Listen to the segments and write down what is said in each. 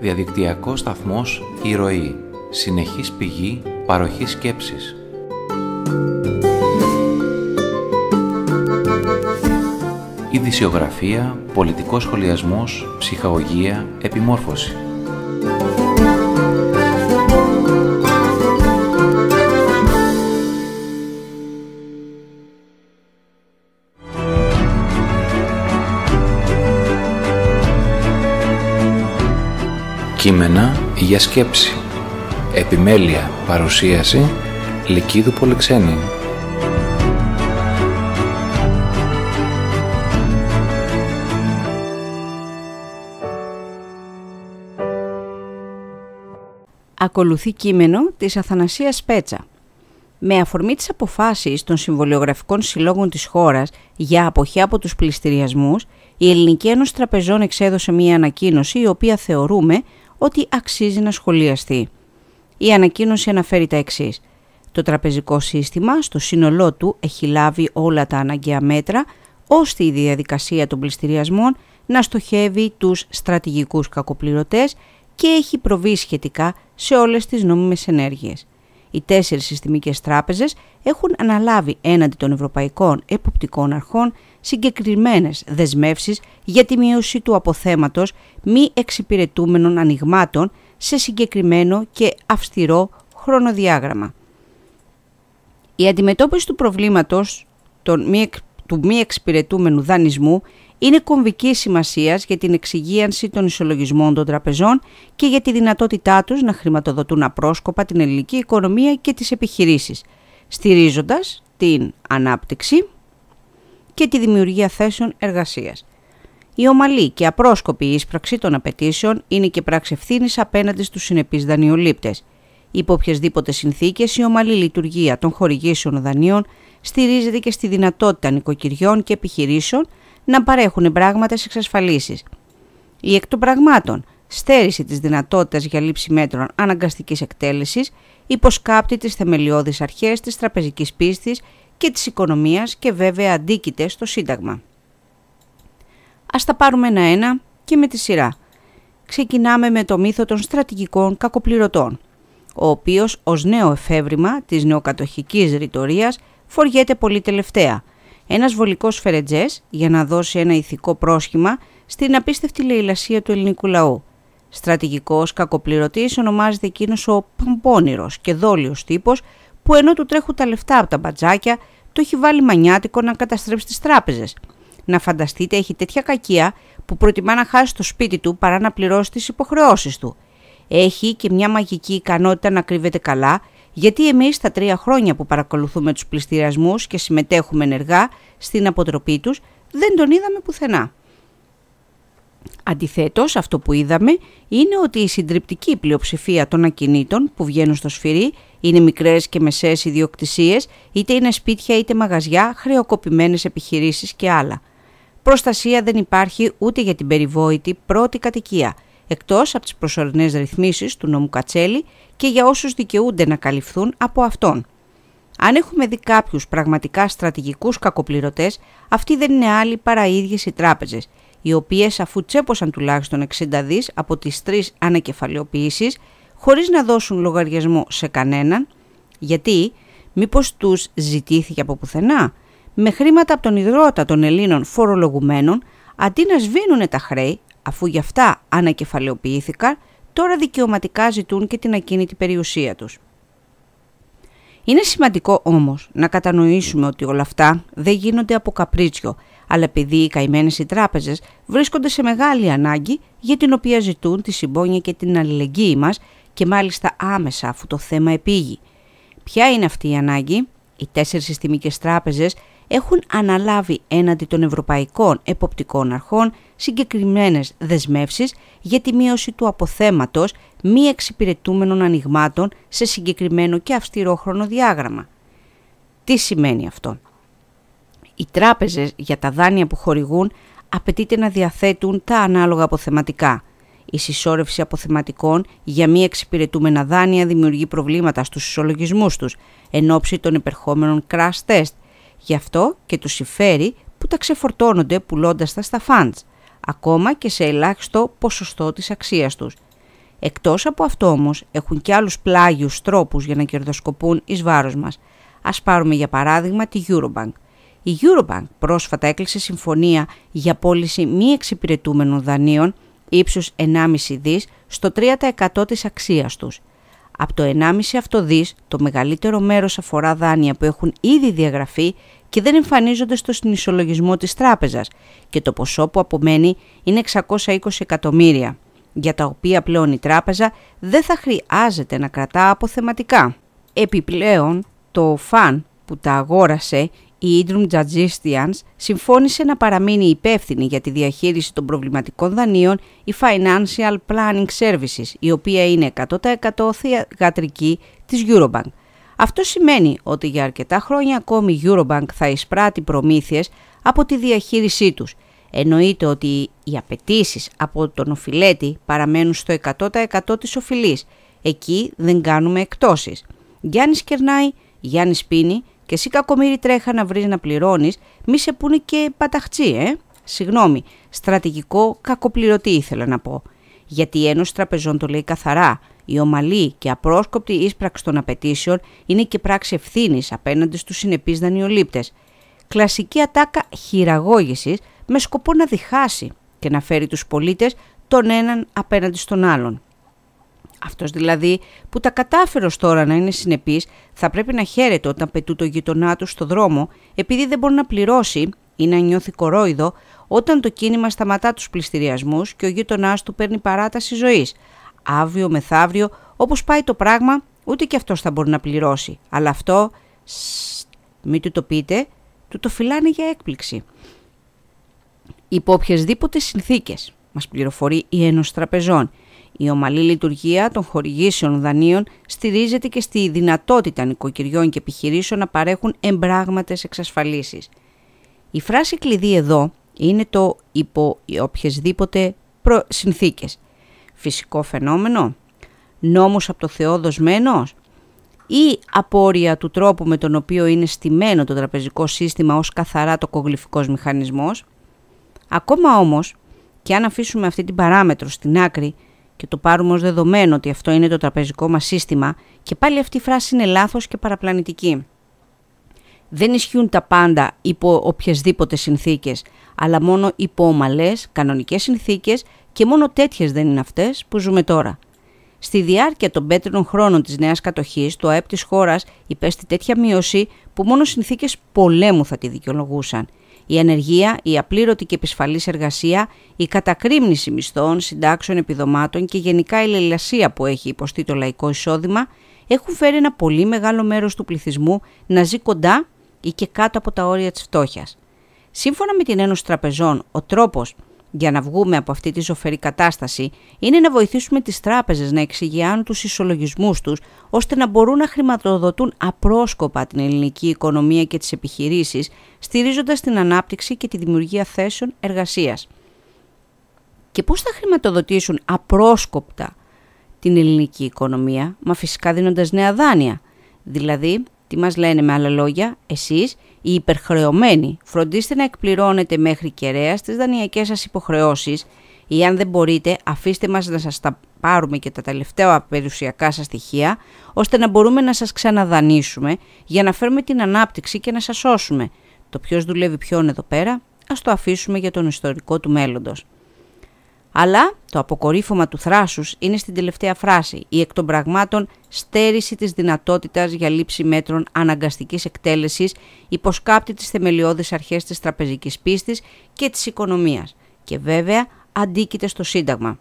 Διαδικτυακός σταθμός «Η Ροή» Συνεχής πηγή παροχής σκέψης Ειδησιογραφία, πολιτικός σχολιασμός, ψυχαγωγία, επιμόρφωση για σκέψη. Επιμέλεια παρουσίαση Λυκίδου Πολυξένη. Ακολουθεί κείμενο της Αθανασίας Πέτσα. Με αφορμή τις αποφάσεις των συμβολιογραφικών συλλόγων της χώρας για αποχή από τους πληστηριασμούς, η Ελληνική Ένωση Τραπεζών εξέδωσε μία ανακοίνωση η οποία θεωρούμε ότι αξίζει να σχολιαστεί. Η ανακοίνωση αναφέρει τα εξής. Το τραπεζικό σύστημα στο σύνολό του έχει λάβει όλα τα αναγκαία μέτρα ώστε η διαδικασία των πληστηριασμών να στοχεύει τους στρατηγικούς κακοπληρωτές και έχει προβεί σχετικά σε όλες τις νόμιμες ενέργειες. Οι τέσσερις συστημικές τράπεζες έχουν αναλάβει έναντι των ευρωπαϊκών εποπτικών αρχών συγκεκριμένες δεσμεύσεις για τη μείωση του αποθέματος μη εξυπηρετούμενων ανοιγμάτων σε συγκεκριμένο και αυστηρό χρονοδιάγραμμα. Η αντιμετώπιση του προβλήματος του μη εξυπηρετούμενου δανεισμού είναι κομβική σημασίας για την εξυγίανση των ισολογισμών των τραπεζών και για τη δυνατότητά τους να χρηματοδοτούν απρόσκοπα την ελληνική οικονομία και τις επιχειρήσεις, στηρίζοντας την ανάπτυξη και τη δημιουργία θέσεων εργασίας. Η ομαλή και απρόσκοπη ίσπραξη των απαιτήσεων είναι και πράξη ευθύνης απέναντι στους συνεπείς δανειολήπτες. Υπό οποιασδήποτε συνθήκες, η ομαλή λειτουργία των χορηγήσεων δανείων στηρίζεται και στη δυνατότητα νοικοκυριών και επιχειρήσεων να παρέχουν σε εξασφαλίσεις. Η εκ των πραγμάτων στέρηση της δυνατότητας για λήψη μέτρων αναγκαστικής εκτέλεσης υποσκάπτει τις θεμελιώδεις αρχές της τραπεζικής πίστης και της οικονομίας και βέβαια αντίκειται στο Σύνταγμα. Ας τα πάρουμε ένα-ένα και με τη σειρά. Ξεκινάμε με το μύθο των στρατηγικών κακοπληρωτών, ο οποίος ως νέο εφεύρημα της νεοκατοχικής ρητορίας φοριέται πολύ τελευταία. Ένας βολικός φερετζές για να δώσει ένα ηθικό πρόσχημα στην απίστευτη λαιλασία του ελληνικού λαού. Στρατηγικός κακοπληρωτής ονομάζεται εκείνος ο παμπώνυρος και δόλιος τύπος που ενώ του τρέχουν τα λεφτά από τα μπατζάκια το έχει βάλει μανιάτικο να καταστρέψει τις τράπεζες. Να φανταστείτε έχει τέτοια κακία που προτιμά να χάσει το σπίτι του παρά να πληρώσει τις υποχρεώσεις του. Έχει και μια μαγική ικανότητα να κρύβεται καλά γιατί εμείς τα τρία χρόνια που παρακολουθούμε τους πληστηριασμούς και συμμετέχουμε ενεργά στην αποτροπή τους δεν τον είδαμε πουθενά. Αντιθέτως αυτό που είδαμε είναι ότι η συντριπτική πλειοψηφία των ακινήτων που βγαίνουν στο σφυρί είναι μικρές και μεσαίες ιδιοκτησίες, είτε είναι σπίτια είτε μαγαζιά, χρεοκοπημένες επιχειρήσεις και άλλα. Προστασία δεν υπάρχει ούτε για την περιβόητη πρώτη κατοικία, εκτός από τις προσωρινές ρυθμίσεις του νόμου Κατσέλη και για όσους δικαιούνται να καλυφθούν από αυτόν. Αν έχουμε δει κάποιους πραγματικά στρατηγικούς κακοπληρωτές, αυτοί δεν είναι άλλοι παρά οι ίδιες οι τράπεζες, οι οποίες αφού τσέπωσαν τουλάχιστον 60 δις από τις τρεις ανακεφαλαιοποιήσεις, χωρίς να δώσουν λογαριασμό σε κανέναν, γιατί μήπως τους ζητήθηκε από πουθενά, με χρήματα από τον ιδρώτα των Ελλήνων φορολογουμένων, αντί να σβήνουν τα χρέη, αφού γι' αυτά ανακεφαλαιοποιήθηκαν, τώρα δικαιωματικά ζητούν και την ακίνητη περιουσία τους. Είναι σημαντικό όμως να κατανοήσουμε ότι όλα αυτά δεν γίνονται από καπρίτσιο, αλλά επειδή οι καημένες οι τράπεζες βρίσκονται σε μεγάλη ανάγκη για την οποία ζητούν τη συμπόνια και την αλληλεγγύη μας και μάλιστα άμεσα αφού το θέμα επήγει. Ποια είναι αυτή η ανάγκη? Οι τέσσερις συστημικές τράπεζες έχουν αναλάβει έναντι των ευρωπαϊκών εποπτικών αρχών συγκεκριμένες δεσμεύσεις για τη μείωση του αποθέματος μη εξυπηρετούμενων ανοιγμάτων σε συγκεκριμένο και αυστηρό χρονοδιάγραμμα. Τι σημαίνει αυτό? Οι τράπεζες για τα δάνεια που χορηγούν απαιτείται να διαθέτουν τα ανάλογα αποθεματικά – η συσσόρευση αποθεματικών για μη εξυπηρετούμενα δάνεια δημιουργεί προβλήματα στους ισολογισμούς τους εν ώψη των υπερχόμενων crash test. Γι' αυτό και τους συμφέρει που τα ξεφορτώνονται πουλώντας τα στα funds, ακόμα και σε ελάχιστο ποσοστό της αξίας τους. Εκτός από αυτό όμως έχουν και άλλους πλάγιους τρόπους για να κερδοσκοπούν εις βάρος μας. Ας πάρουμε για παράδειγμα τη Eurobank. Η Eurobank πρόσφατα έκλεισε συμφωνία για πώληση μη εξυπηρετούμενων δανείων ύψους 1,5 δις στο 3% της αξίας τους. Από το 1,5 αυτό δις, το μεγαλύτερο μέρος αφορά δάνεια που έχουν ήδη διαγραφεί και δεν εμφανίζονται στο συνισολογισμό της τράπεζας και το ποσό που απομένει είναι 620 εκατομμύρια, για τα οποία πλέον η τράπεζα δεν θα χρειάζεται να κρατά αποθεματικά. Επιπλέον, το ΦΑΝ που τα αγόρασε η Ιντρουμ Τζατζίστιανς συμφώνησε να παραμείνει υπεύθυνη για τη διαχείριση των προβληματικών δανείων η Financial Planning Services, η οποία είναι 100% θεατρική της Eurobank. Αυτό σημαίνει ότι για αρκετά χρόνια ακόμη η Eurobank θα εισπράττει προμήθειες από τη διαχείρισή τους. Εννοείται ότι οι απαιτήσει από τον οφηλέτη παραμένουν στο 100% της οφειλής. Εκεί δεν κάνουμε εκτόσεις. Γιάννης Κερνάη, Γιάννης Πίνη, και εσύ κακομίρι τρέχα να βρεις να πληρώνεις, μη σε πούνε και παταχτσί, ε. Συγγνώμη, στρατηγικό κακοπληρωτή ήθελα να πω. Γιατί η Ένωση Τραπεζών το λέει καθαρά. Η ομαλή και απρόσκοπτη ίσπραξη των απαιτήσεων είναι και πράξη ευθύνης απέναντι στους συνεπείς δανειολήπτες. Κλασική ατάκα χειραγώγησης με σκοπό να διχάσει και να φέρει τους πολίτες τον έναν απέναντι στον άλλον. Αυτός δηλαδή που τα κατάφερε τώρα να είναι συνεπής θα πρέπει να χαίρεται όταν πετού το γειτονά του στο δρόμο επειδή δεν μπορεί να πληρώσει ή να νιώθει κορόιδο όταν το κίνημα σταματά τους πληστηριασμούς και ο γείτονά του παίρνει παράταση ζωής. Αύριο μεθαύριο όπως πάει το πράγμα ούτε και αυτός θα μπορεί να πληρώσει. Αλλά αυτό, μην του το πείτε, του το φυλάνε για έκπληξη. Υπό οποιασδήποτε συνθήκες, μας πληροφορεί η Ένωση Τραπεζών, η ομαλή λειτουργία των χορηγήσεων δανείων στηρίζεται και στη δυνατότητα νοικοκυριών και επιχειρήσεων να παρέχουν εμπράγματες εξασφαλίσεις. Η φράση κλειδί εδώ είναι το υπό οποιασδήποτε προ... συνθήκες. Φυσικό φαινόμενο, νόμος από το Θεό δοσμένος ή απόρρια του τρόπου με τον οποίο είναι στημένο το τραπεζικό σύστημα ως καθαρά το κογλυφικός μηχανισμός. Ακόμα όμως, και αν αφήσουμε αυτή την παράμετρο στην άκρη, και το πάρουμε ως δεδομένο ότι αυτό είναι το τραπεζικό μας σύστημα και πάλι αυτή η φράση είναι λάθος και παραπλανητική. Δεν ισχύουν τα πάντα υπό οποιασδήποτε συνθήκες, αλλά μόνο υπό ομαλές, κανονικές συνθήκες και μόνο τέτοιες δεν είναι αυτές που ζούμε τώρα. Στη διάρκεια των πέτρινων χρόνων της νέας κατοχής, το ΑΕΠ της χώρας υπέστη τέτοια μείωση που μόνο συνθήκες πολέμου θα τη δικαιολογούσαν – η ανεργία, η απλήρωτη και επισφαλής εργασία, η κατακρύμνηση μισθών, συντάξεων, επιδομάτων και γενικά η λελασία που έχει υποστεί το λαϊκό εισόδημα έχουν φέρει ένα πολύ μεγάλο μέρος του πληθυσμού να ζει κοντά ή και κάτω από τα όρια της φτώχειας. Σύμφωνα με την Ένωση Τραπεζών, ο τρόπος για να βγούμε από αυτή τη ζωφερή κατάσταση είναι να βοηθήσουμε τις τράπεζες να εξηγειάνουν τους ισολογισμούς τους ώστε να μπορούν να χρηματοδοτούν απρόσκοπα την ελληνική οικονομία και τις επιχειρήσεις στηρίζοντας την ανάπτυξη και τη δημιουργία θέσεων εργασίας. Και πώς θα χρηματοδοτήσουν απρόσκοπτα την ελληνική οικονομία, μα φυσικά δίνοντας νέα δάνεια. Δηλαδή, τι μας λένε με άλλα λόγια, εσείς οι υπερχρεωμένοι φροντίστε να εκπληρώνετε μέχρι κεραίας τις δανειακές σας υποχρεώσεις ή αν δεν μπορείτε αφήστε μας να σας τα πάρουμε και τα τελευταία περιουσιακά σας στοιχεία ώστε να μπορούμε να σας ξαναδανείσουμε για να φέρουμε την ανάπτυξη και να σας σώσουμε. Το ποιος δουλεύει ποιον εδώ πέρα ας το αφήσουμε για τον ιστορικό του μέλλοντος. Αλλά το αποκορύφωμα του θράσους είναι στην τελευταία φράση, η εκ των πραγμάτων στέρηση της δυνατότητας για λήψη μέτρων αναγκαστικής εκτέλεσης υποσκάπτει τις θεμελιώδεις αρχές της τραπεζικής πίστης και της οικονομίας και βέβαια αντίκειται στο Σύνταγμα.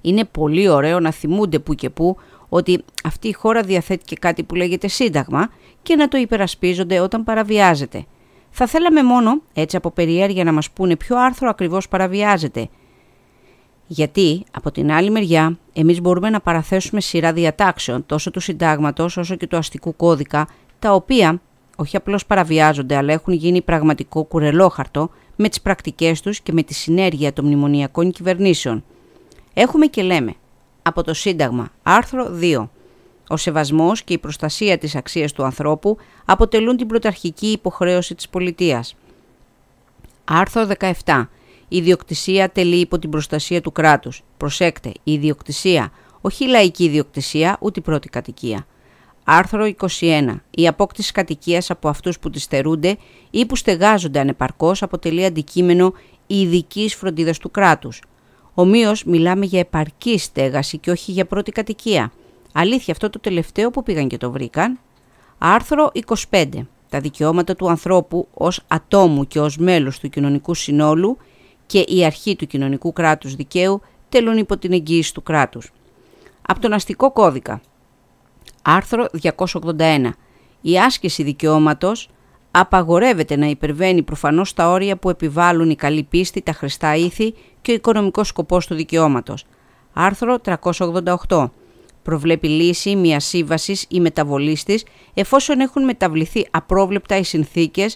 Είναι πολύ ωραίο να θυμούνται που και που ότι αυτή η χώρα διαθέτει και κάτι που λέγεται Σύνταγμα και να το υπερασπίζονται όταν παραβιάζεται. Θα θέλαμε μόνο, έτσι από περιέργεια να μας πούνε ποιο άρθρο ακριβώς παραβιάζεται – γιατί, από την άλλη μεριά, εμείς μπορούμε να παραθέσουμε σειρά διατάξεων τόσο του συντάγματος όσο και του αστικού κώδικα, τα οποία όχι απλώς παραβιάζονται αλλά έχουν γίνει πραγματικό κουρελόχαρτο με τις πρακτικές τους και με τη συνέργεια των μνημονιακών κυβερνήσεων. Έχουμε και λέμε, από το Σύνταγμα, άρθρο 2. Ο σεβασμός και η προστασία της αξίας του ανθρώπου αποτελούν την πρωταρχική υποχρέωση της πολιτείας. Άρθρο 17. Η ιδιοκτησία τελεί υπό την προστασία του κράτους. Προσέξτε, η ιδιοκτησία, όχι η λαϊκή ιδιοκτησία, ούτε η πρώτη κατοικία. Άρθρο 21. Η απόκτηση κατοικίας από αυτούς που τη στερούνται ή που στεγάζονται ανεπαρκώς αποτελεί αντικείμενο ειδικής φροντίδας του κράτους. Ομοίως, μιλάμε για επαρκή στέγαση και όχι για πρώτη κατοικία. Αλήθεια, αυτό το τελευταίο που πήγαν και το βρήκαν. Άρθρο 25. Τα δικαιώματα του ανθρώπου ως ατόμου και ως μέλος του κοινωνικού συνόλου και η αρχή του κοινωνικού κράτους δικαίου τελούν υπό την εγγύηση του κράτους. Από τον αστικό κώδικα. Άρθρο 281. Η άσκηση δικαιώματος απαγορεύεται να υπερβαίνει προφανώς τα όρια που επιβάλλουν η καλή πίστη, τα χρηστά ήθη και ο οικονομικός σκοπός του δικαιώματος. Άρθρο 388. Προβλέπει λύση μιας σύμβασης ή μεταβολής της εφόσον έχουν μεταβληθεί απρόβλεπτα οι συνθήκες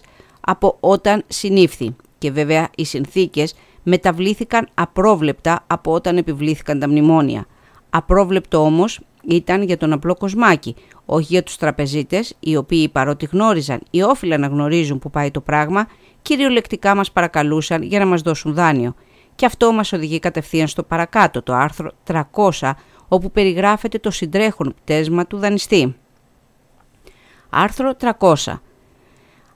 από όταν συνήφθη και βέβαια οι συνθήκες μεταβλήθηκαν απρόβλεπτα από όταν επιβλήθηκαν τα μνημόνια. Απρόβλεπτο όμως ήταν για τον απλό κοσμάκι, όχι για τους τραπεζίτες, οι οποίοι παρότι γνώριζαν ή όφυλαν να γνωρίζουν που πάει το πράγμα, κυριολεκτικά μας παρακαλούσαν για να μας δώσουν δάνειο. Και αυτό μας οδηγεί κατευθείαν στο παρακάτω, το άρθρο 300, όπου περιγράφεται το συντρέχον πτέσμα του δανειστή. Άρθρο 300.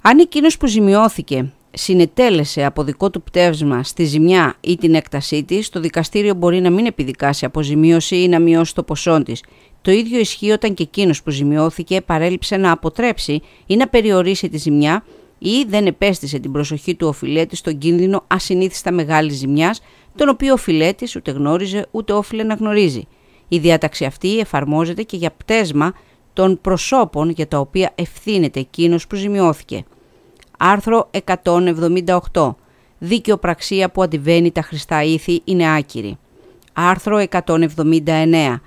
Αν εκείνος που ζημιώθηκε συνετέλεσε από δικό του πτεύσμα στη ζημιά ή την έκτασή της, το δικαστήριο μπορεί να μην επιδικάσει αποζημίωση ή να μειώσει το ποσό της. Το ίδιο ισχύει όταν και εκείνος που ζημιώθηκε παρέλειψε να αποτρέψει ή να περιορίσει τη ζημιά ή δεν επέστησε την προσοχή του οφειλέτη στον κίνδυνο ασυνήθιστα μεγάλης ζημιάς, τον οποίο ο οφειλέτης ούτε γνώριζε ούτε όφιλε να γνωρίζει. Η διάταξη αυτή εφαρμόζεται και για πτέσμα των προσώπων για τα οποία ευθύνεται εκείνος που ζημιώθηκε. Άρθρο 178. Δίκαιο πραξία που αντιβαίνει τα χρηστά ήθη είναι άκυρη. Άρθρο 179.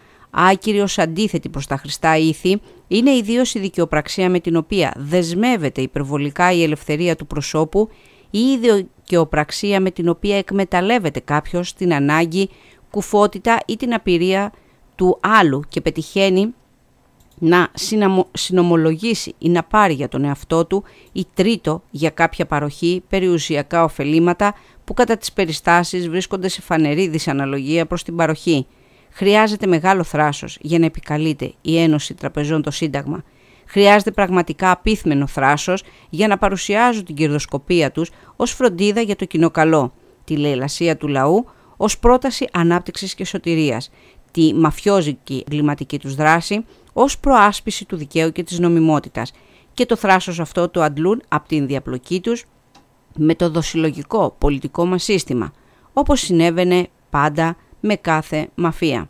ως αντίθετη προς τα χρηστά ήθη είναι ιδίως η δικαιοπραξία με την οποία δεσμεύεται υπερβολικά η ελευθερία του προσώπου ή η δικαιοπραξία με την οποία εκμεταλλεύεται κάποιος την ανάγκη, κουφότητα ή την απειρία του άλλου και πετυχαίνει να συνομολογήσει ή να πάρει για τον εαυτό του ή τρίτο για κάποια παροχή περιουσιακά ωφελήματα που κατά τις περιστάσεις βρίσκονται σε φανερή δυσαναλογία προς την παροχή. Χρειάζεται μεγάλο θράσος για να επικαλείται η Ένωση Τραπεζών το Σύνταγμα. Χρειάζεται πραγματικά απίθμενο θράσος για να παρουσιάζουν την κερδοσκοπία τους ως φροντίδα για το κοινό καλό, τη λαιλασία του λαού ως πρόταση ανάπτυξης και σωτηρίας, τη μαφιόζικη εγκληματική τους δράση, ως προάσπιση του δικαίου και της νομιμότητας και το θράσος αυτό το αντλούν από την διαπλοκή τους με το δοσιλογικό πολιτικό μας σύστημα, όπως συνέβαινε πάντα με κάθε μαφία.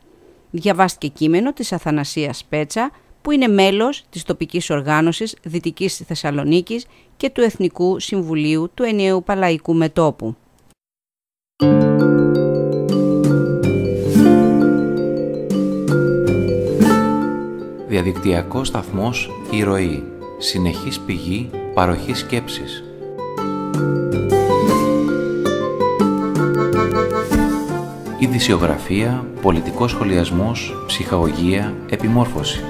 Διαβάστηκε κείμενο της Αθανασίας Πέτσα, που είναι μέλος της τοπικής οργάνωσης Δυτικής Θεσσαλονίκης και του Εθνικού Συμβουλίου του Ενιαίου Παλαϊκού Μετόπου. Διαδικτυακό σταθμός «Η Ροή», συνεχής πηγή παροχής σκέψης. Ειδησιογραφία, πολιτικός σχολιασμός, ψυχαγωγία, επιμόρφωση.